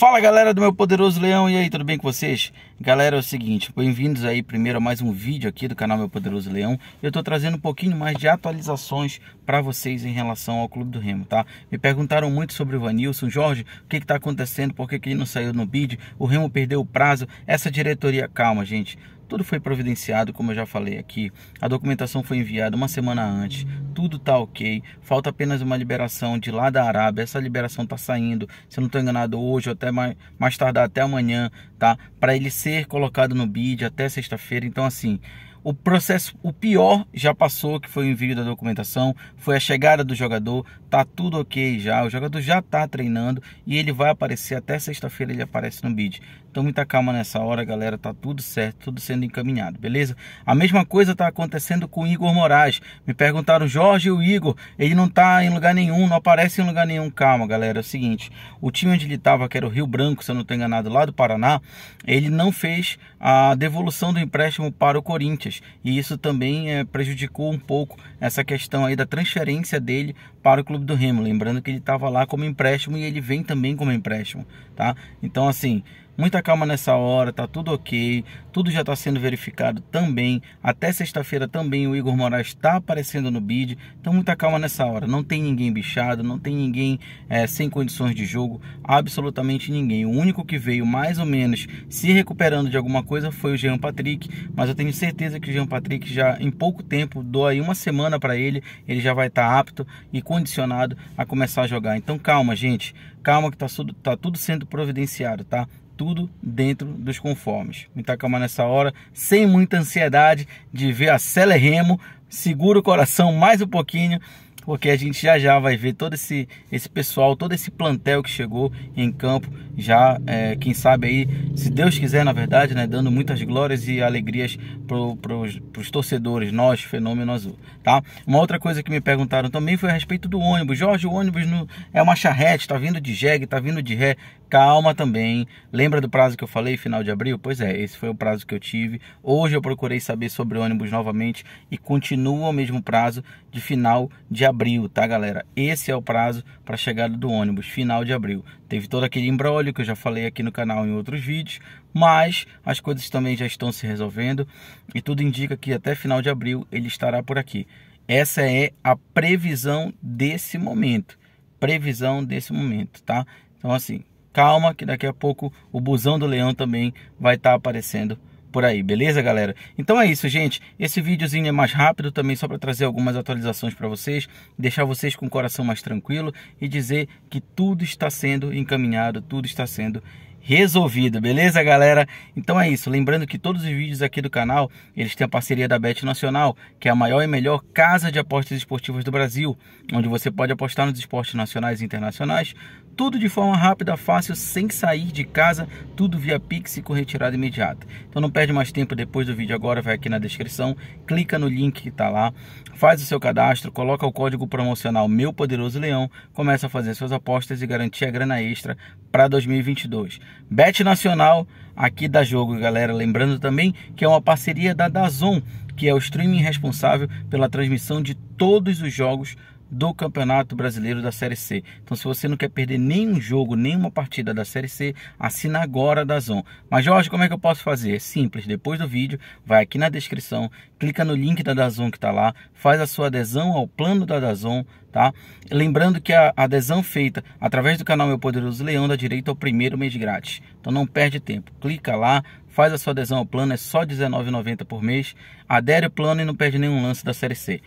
Fala galera do meu poderoso leão, e aí, tudo bem com vocês? Galera, é o seguinte, bem-vindos aí primeiro a mais um vídeo aqui do canal Meu Poderoso Leão. Eu tô trazendo um pouquinho mais de atualizações para vocês em relação ao Clube do Remo, tá? Me perguntaram muito sobre o Vanilson, Jorge, o que que tá acontecendo, por que que ele não saiu no bid, o Remo perdeu o prazo, essa diretoria, calma gente, tudo foi providenciado, como eu já falei aqui. A documentação foi enviada uma semana antes. Tudo tá ok. Falta apenas uma liberação de lá da Arábia. Essa liberação tá saindo, se eu não estou enganado, hoje ou até mais, mais tardar até amanhã, tá? Para ele ser colocado no bid até sexta-feira. Então, assim, o processo, o pior já passou, que foi o envio da documentação, foi a chegada do jogador, tá tudo ok já, o jogador já tá treinando e ele vai aparecer até sexta-feira, ele aparece no bid. Então muita calma nessa hora, galera, tá tudo certo, tudo sendo encaminhado, beleza? A mesma coisa tá acontecendo com o Igor Moraes. Me perguntaram, Jorge e o Igor, ele não tá em lugar nenhum, não aparece em lugar nenhum. Calma, galera, é o seguinte, o time onde ele tava, que era o Rio Branco, se eu não tô enganado, lá do Paraná, ele não fez a devolução do empréstimo para o Corinthians. E isso também é, prejudicou um pouco essa questão aí da transferência dele para o clube do Remo. Lembrando que ele estava lá como empréstimo e ele vem também como empréstimo, tá? Então, assim... Muita calma nessa hora, tá tudo ok, tudo já está sendo verificado também. Até sexta-feira também o Igor Moraes está aparecendo no bid, então muita calma nessa hora. Não tem ninguém bichado, não tem ninguém é, sem condições de jogo, absolutamente ninguém. O único que veio mais ou menos se recuperando de alguma coisa foi o Jean Patrick, mas eu tenho certeza que o Jean Patrick já em pouco tempo, dou aí uma semana para ele, ele já vai estar tá apto e condicionado a começar a jogar. Então calma, gente, calma que tá tudo, tá tudo sendo providenciado, tá? tudo dentro dos conformes. Muita calma nessa hora, sem muita ansiedade de ver, a Remo segura o coração mais um pouquinho porque a gente já já vai ver todo esse, esse pessoal, todo esse plantel que chegou em campo, já, é, quem sabe aí, se Deus quiser, na verdade, né, dando muitas glórias e alegrias para os torcedores, nós, Fenômeno Azul, tá? Uma outra coisa que me perguntaram também foi a respeito do ônibus. Jorge, o ônibus no, é uma charrete, tá vindo de jegue, tá vindo de ré, calma também. Lembra do prazo que eu falei, final de abril? Pois é, esse foi o prazo que eu tive. Hoje eu procurei saber sobre ônibus novamente e continua o mesmo prazo de final de abril abril, tá galera? Esse é o prazo para chegada do ônibus, final de abril. Teve todo aquele embrólio que eu já falei aqui no canal em outros vídeos, mas as coisas também já estão se resolvendo e tudo indica que até final de abril ele estará por aqui. Essa é a previsão desse momento. Previsão desse momento, tá? Então assim, calma que daqui a pouco o busão do leão também vai estar tá aparecendo por aí, beleza, galera? Então é isso, gente. Esse videozinho é mais rápido também só para trazer algumas atualizações para vocês, deixar vocês com o coração mais tranquilo e dizer que tudo está sendo encaminhado, tudo está sendo resolvido, beleza galera? Então é isso, lembrando que todos os vídeos aqui do canal, eles têm a parceria da Bet Nacional, que é a maior e melhor casa de apostas esportivas do Brasil, onde você pode apostar nos esportes nacionais e internacionais, tudo de forma rápida, fácil, sem sair de casa, tudo via Pix e com retirada imediata. Então não perde mais tempo depois do vídeo agora, vai aqui na descrição, clica no link que tá lá, faz o seu cadastro, coloca o código promocional Meu Poderoso Leão, começa a fazer suas apostas e garantir a grana extra para 2022. Bet Nacional aqui da Jogo, galera. Lembrando também que é uma parceria da Dazon, que é o streaming responsável pela transmissão de todos os jogos do Campeonato Brasileiro da Série C. Então, se você não quer perder nenhum jogo, nenhuma partida da Série C, assina agora da Zon. Mas, Jorge, como é que eu posso fazer? É simples. Depois do vídeo, vai aqui na descrição, clica no link da Dazon que está lá, faz a sua adesão ao plano da Dazon, tá? Lembrando que a adesão feita através do canal Meu Poderoso Leão dá direito é ao primeiro mês grátis. Então, não perde tempo. Clica lá, faz a sua adesão ao plano, é só R$19,90 por mês, adere o plano e não perde nenhum lance da Série C.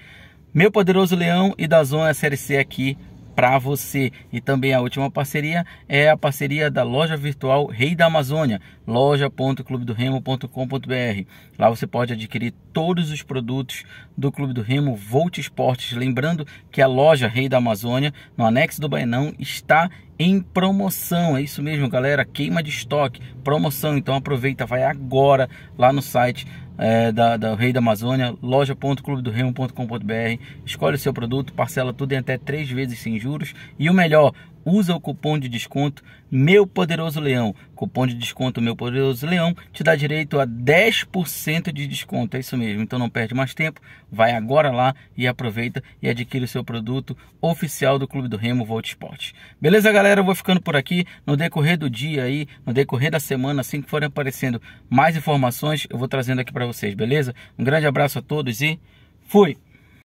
Meu Poderoso Leão e da Zona SLC aqui para você. E também a última parceria é a parceria da loja virtual Rei da Amazônia loja.clubedoremo.com.br. Lá você pode adquirir todos os produtos do Clube do Remo Volt Esportes. Lembrando que a loja Rei da Amazônia, no anexo do Bainão, está em promoção. É isso mesmo, galera. Queima de estoque, promoção. Então aproveita, vai agora lá no site é, da, da Rei da Amazônia, loja.clubedoremo.com.br. Escolhe o seu produto, parcela tudo em até três vezes sem juros. E o melhor, usa o cupom de desconto Meu Poderoso Leão. Cupom de desconto Meu Poderoso Leão te dá direito a 10% de desconto. É isso mesmo. Então não perde mais tempo. Vai agora lá e aproveita e adquire o seu produto oficial do Clube do Remo Volt Esporte. Beleza, galera? Eu vou ficando por aqui. No decorrer do dia aí, no decorrer da semana, assim que forem aparecendo mais informações, eu vou trazendo aqui para vocês, beleza? Um grande abraço a todos e fui!